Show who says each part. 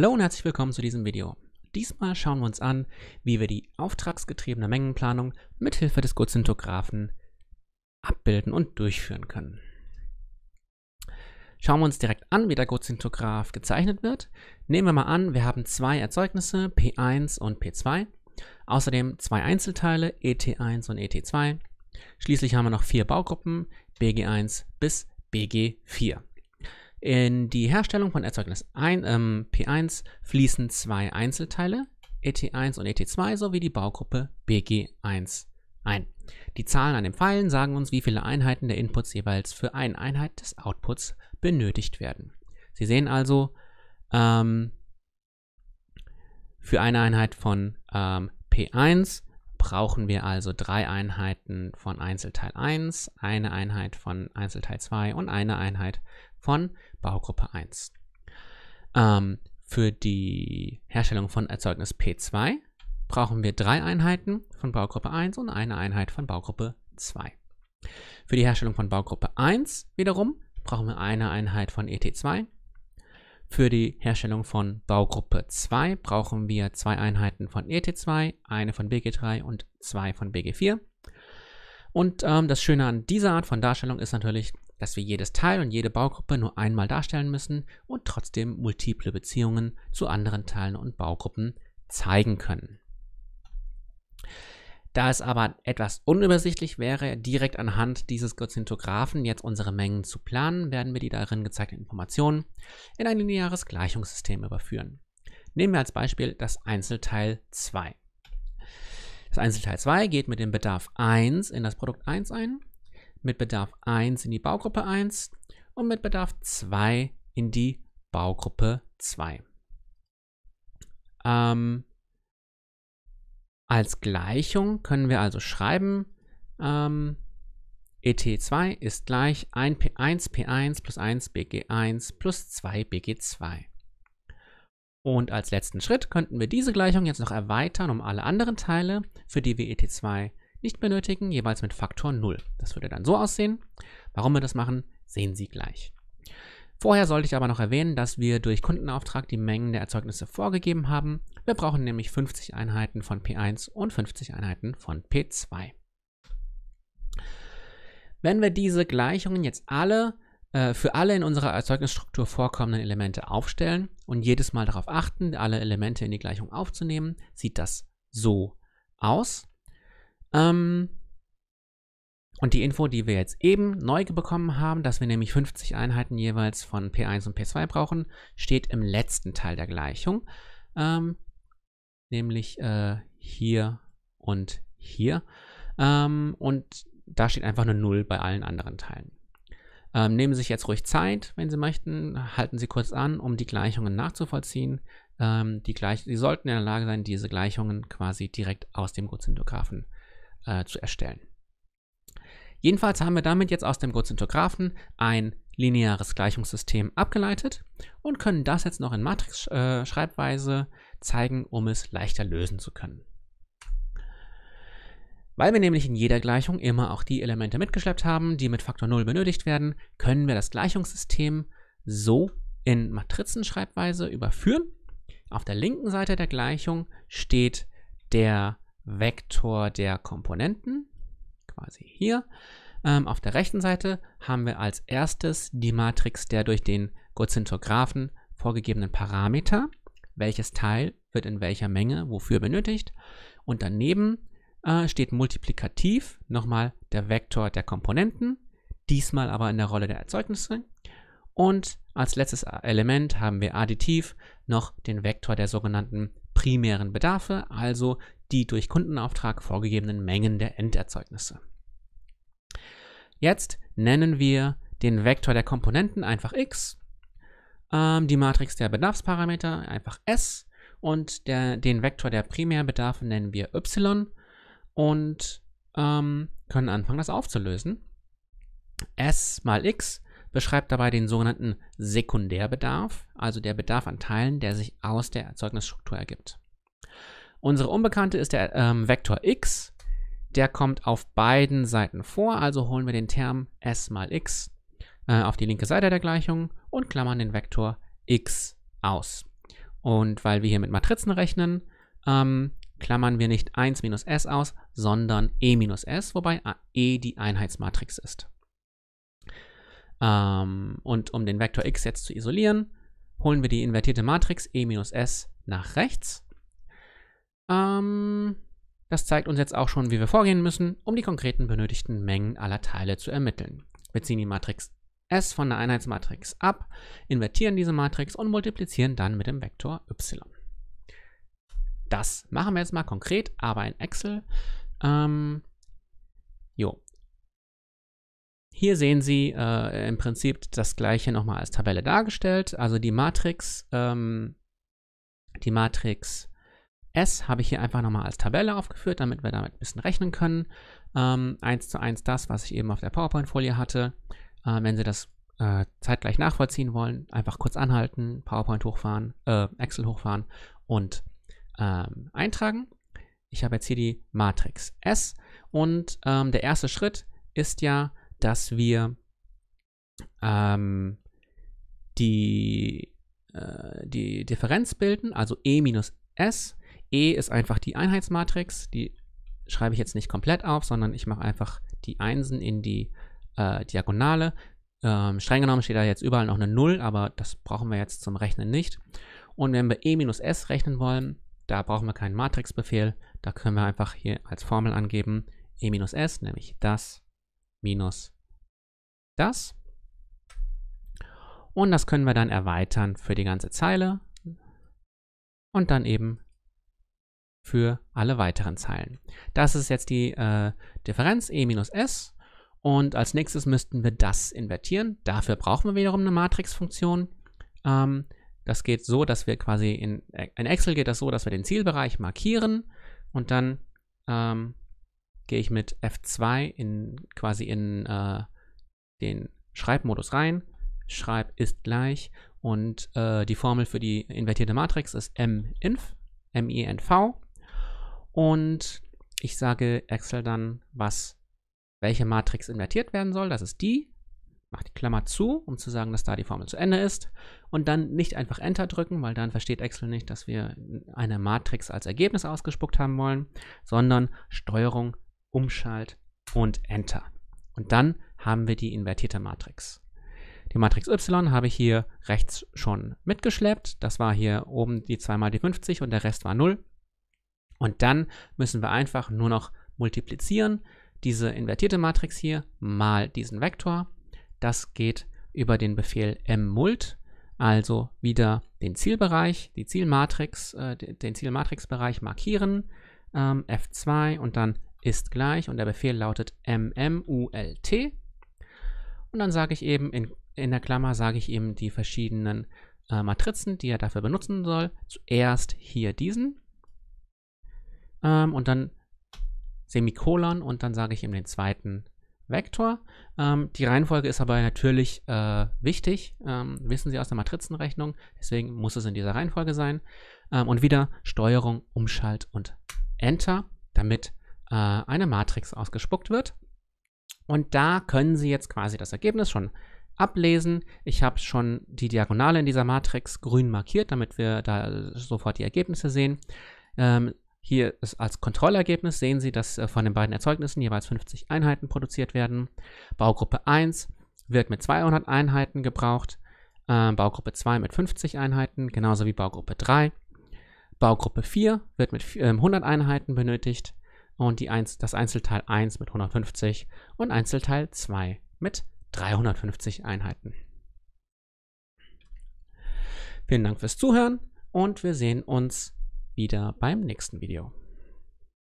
Speaker 1: Hallo und herzlich willkommen zu diesem Video. Diesmal schauen wir uns an, wie wir die auftragsgetriebene Mengenplanung mit Hilfe des Gozintographen abbilden und durchführen können. Schauen wir uns direkt an, wie der Gozintograph gezeichnet wird. Nehmen wir mal an, wir haben zwei Erzeugnisse, P1 und P2, außerdem zwei Einzelteile, ET1 und ET2. Schließlich haben wir noch vier Baugruppen, BG1 bis BG4. In die Herstellung von Erzeugnis ein, ähm, P1 fließen zwei Einzelteile, ET1 und ET2, sowie die Baugruppe BG1 ein. Die Zahlen an den Pfeilen sagen uns, wie viele Einheiten der Inputs jeweils für eine Einheit des Outputs benötigt werden. Sie sehen also, ähm, für eine Einheit von ähm, P1 brauchen wir also drei Einheiten von Einzelteil 1, eine Einheit von Einzelteil 2 und eine Einheit von Baugruppe 1. Ähm, für die Herstellung von Erzeugnis P2 brauchen wir drei Einheiten von Baugruppe 1 und eine Einheit von Baugruppe 2. Für die Herstellung von Baugruppe 1 wiederum brauchen wir eine Einheit von ET2 für die Herstellung von Baugruppe 2 brauchen wir zwei Einheiten von ET2, eine von BG3 und zwei von BG4. Und ähm, das Schöne an dieser Art von Darstellung ist natürlich, dass wir jedes Teil und jede Baugruppe nur einmal darstellen müssen und trotzdem multiple Beziehungen zu anderen Teilen und Baugruppen zeigen können. Da es aber etwas unübersichtlich wäre, direkt anhand dieses Gozintographen jetzt unsere Mengen zu planen, werden wir die darin gezeigten Informationen in ein lineares Gleichungssystem überführen. Nehmen wir als Beispiel das Einzelteil 2. Das Einzelteil 2 geht mit dem Bedarf 1 in das Produkt 1 ein, mit Bedarf 1 in die Baugruppe 1 und mit Bedarf 2 in die Baugruppe 2. Ähm, als Gleichung können wir also schreiben, ähm, ET2 ist gleich 1P1 P1 plus 1 BG1 plus 2 BG2. Und als letzten Schritt könnten wir diese Gleichung jetzt noch erweitern um alle anderen Teile, für die wir ET2 nicht benötigen, jeweils mit Faktor 0. Das würde dann so aussehen. Warum wir das machen, sehen Sie gleich. Vorher sollte ich aber noch erwähnen, dass wir durch Kundenauftrag die Mengen der Erzeugnisse vorgegeben haben. Wir brauchen nämlich 50 Einheiten von P1 und 50 Einheiten von P2. Wenn wir diese Gleichungen jetzt alle äh, für alle in unserer Erzeugnisstruktur vorkommenden Elemente aufstellen und jedes Mal darauf achten, alle Elemente in die Gleichung aufzunehmen, sieht das so aus. Ähm, und die Info, die wir jetzt eben neu bekommen haben, dass wir nämlich 50 Einheiten jeweils von P1 und P2 brauchen, steht im letzten Teil der Gleichung, ähm, nämlich äh, hier und hier. Ähm, und da steht einfach nur 0 bei allen anderen Teilen. Ähm, nehmen Sie sich jetzt ruhig Zeit, wenn Sie möchten, halten Sie kurz an, um die Gleichungen nachzuvollziehen. Ähm, die, Gleich Sie sollten in der Lage sein, diese Gleichungen quasi direkt aus dem Gutzindographen äh, zu erstellen. Jedenfalls haben wir damit jetzt aus dem Gozentografen ein lineares Gleichungssystem abgeleitet und können das jetzt noch in Matrix-Schreibweise zeigen, um es leichter lösen zu können. Weil wir nämlich in jeder Gleichung immer auch die Elemente mitgeschleppt haben, die mit Faktor 0 benötigt werden, können wir das Gleichungssystem so in Matrizenschreibweise überführen. Auf der linken Seite der Gleichung steht der Vektor der Komponenten quasi hier. Ähm, auf der rechten Seite haben wir als erstes die Matrix der durch den Gozintrographen vorgegebenen Parameter. Welches Teil wird in welcher Menge wofür benötigt? Und daneben äh, steht multiplikativ nochmal der Vektor der Komponenten, diesmal aber in der Rolle der Erzeugnisse. Und als letztes Element haben wir additiv noch den Vektor der sogenannten primären Bedarfe, also die durch Kundenauftrag vorgegebenen Mengen der Enderzeugnisse. Jetzt nennen wir den Vektor der Komponenten einfach x, ähm, die Matrix der Bedarfsparameter einfach s und der, den Vektor der Primärbedarfe nennen wir y und ähm, können anfangen, das aufzulösen. s mal x ist beschreibt dabei den sogenannten Sekundärbedarf, also der Bedarf an Teilen, der sich aus der Erzeugnisstruktur ergibt. Unsere Unbekannte ist der ähm, Vektor x. Der kommt auf beiden Seiten vor, also holen wir den Term s mal x äh, auf die linke Seite der Gleichung und klammern den Vektor x aus. Und weil wir hier mit Matrizen rechnen, ähm, klammern wir nicht 1 minus s aus, sondern e minus s, wobei e die Einheitsmatrix ist. Ähm, und um den Vektor x jetzt zu isolieren, holen wir die invertierte Matrix e s nach rechts. Ähm, das zeigt uns jetzt auch schon, wie wir vorgehen müssen, um die konkreten benötigten Mengen aller Teile zu ermitteln. Wir ziehen die Matrix S von der Einheitsmatrix ab, invertieren diese Matrix und multiplizieren dann mit dem Vektor Y. Das machen wir jetzt mal konkret, aber in Excel. Ähm, jo, hier sehen Sie äh, im Prinzip das gleiche nochmal als Tabelle dargestellt. Also die Matrix, ähm, die Matrix S habe ich hier einfach nochmal als Tabelle aufgeführt, damit wir damit ein bisschen rechnen können. Ähm, 1 zu 1 das, was ich eben auf der PowerPoint-Folie hatte. Äh, wenn Sie das äh, zeitgleich nachvollziehen wollen, einfach kurz anhalten, PowerPoint hochfahren, äh, Excel hochfahren und ähm, eintragen. Ich habe jetzt hier die Matrix S und ähm, der erste Schritt ist ja, dass wir ähm, die, äh, die Differenz bilden, also E minus S. E ist einfach die Einheitsmatrix, die schreibe ich jetzt nicht komplett auf, sondern ich mache einfach die Einsen in die äh, Diagonale. Ähm, streng genommen steht da jetzt überall noch eine 0, aber das brauchen wir jetzt zum Rechnen nicht. Und wenn wir E minus S rechnen wollen, da brauchen wir keinen Matrixbefehl, da können wir einfach hier als Formel angeben, E minus S, nämlich das minus das. Und das können wir dann erweitern für die ganze Zeile und dann eben für alle weiteren Zeilen. Das ist jetzt die äh, Differenz e minus s. Und als nächstes müssten wir das invertieren. Dafür brauchen wir wiederum eine Matrixfunktion. Ähm, das geht so, dass wir quasi in, äh, in Excel geht das so, dass wir den Zielbereich markieren und dann ähm, gehe ich mit F2 in, quasi in äh, den Schreibmodus rein, Schreib ist gleich und äh, die Formel für die invertierte Matrix ist minf, m-i-n-v und ich sage Excel dann, was, welche Matrix invertiert werden soll, das ist die, Mach die Klammer zu, um zu sagen, dass da die Formel zu Ende ist und dann nicht einfach Enter drücken, weil dann versteht Excel nicht, dass wir eine Matrix als Ergebnis ausgespuckt haben wollen, sondern Steuerung Umschalt und Enter. Und dann haben wir die invertierte Matrix. Die Matrix Y habe ich hier rechts schon mitgeschleppt. Das war hier oben die 2 mal die 50 und der Rest war 0. Und dann müssen wir einfach nur noch multiplizieren. Diese invertierte Matrix hier mal diesen Vektor. Das geht über den Befehl mmult, also wieder den Zielbereich, die Zielmatrix, äh, den Zielmatrixbereich markieren, ähm, F2 und dann ist gleich und der Befehl lautet mmult. Und dann sage ich eben in, in der Klammer sage ich eben die verschiedenen äh, Matrizen, die er dafür benutzen soll. Zuerst hier diesen ähm, und dann Semikolon und dann sage ich ihm den zweiten Vektor. Ähm, die Reihenfolge ist aber natürlich äh, wichtig, ähm, wissen Sie aus der Matrizenrechnung, deswegen muss es in dieser Reihenfolge sein. Ähm, und wieder Steuerung, Umschalt und Enter, damit äh, eine Matrix ausgespuckt wird. Und da können Sie jetzt quasi das Ergebnis schon ablesen. Ich habe schon die Diagonale in dieser Matrix grün markiert, damit wir da sofort die Ergebnisse sehen. Ähm, hier als Kontrollergebnis sehen Sie, dass äh, von den beiden Erzeugnissen jeweils 50 Einheiten produziert werden. Baugruppe 1 wird mit 200 Einheiten gebraucht, äh, Baugruppe 2 mit 50 Einheiten, genauso wie Baugruppe 3. Baugruppe 4 wird mit äh, 100 Einheiten benötigt, und die Einz das Einzelteil 1 mit 150 und Einzelteil 2 mit 350 Einheiten. Vielen Dank fürs Zuhören und wir sehen uns wieder beim nächsten Video.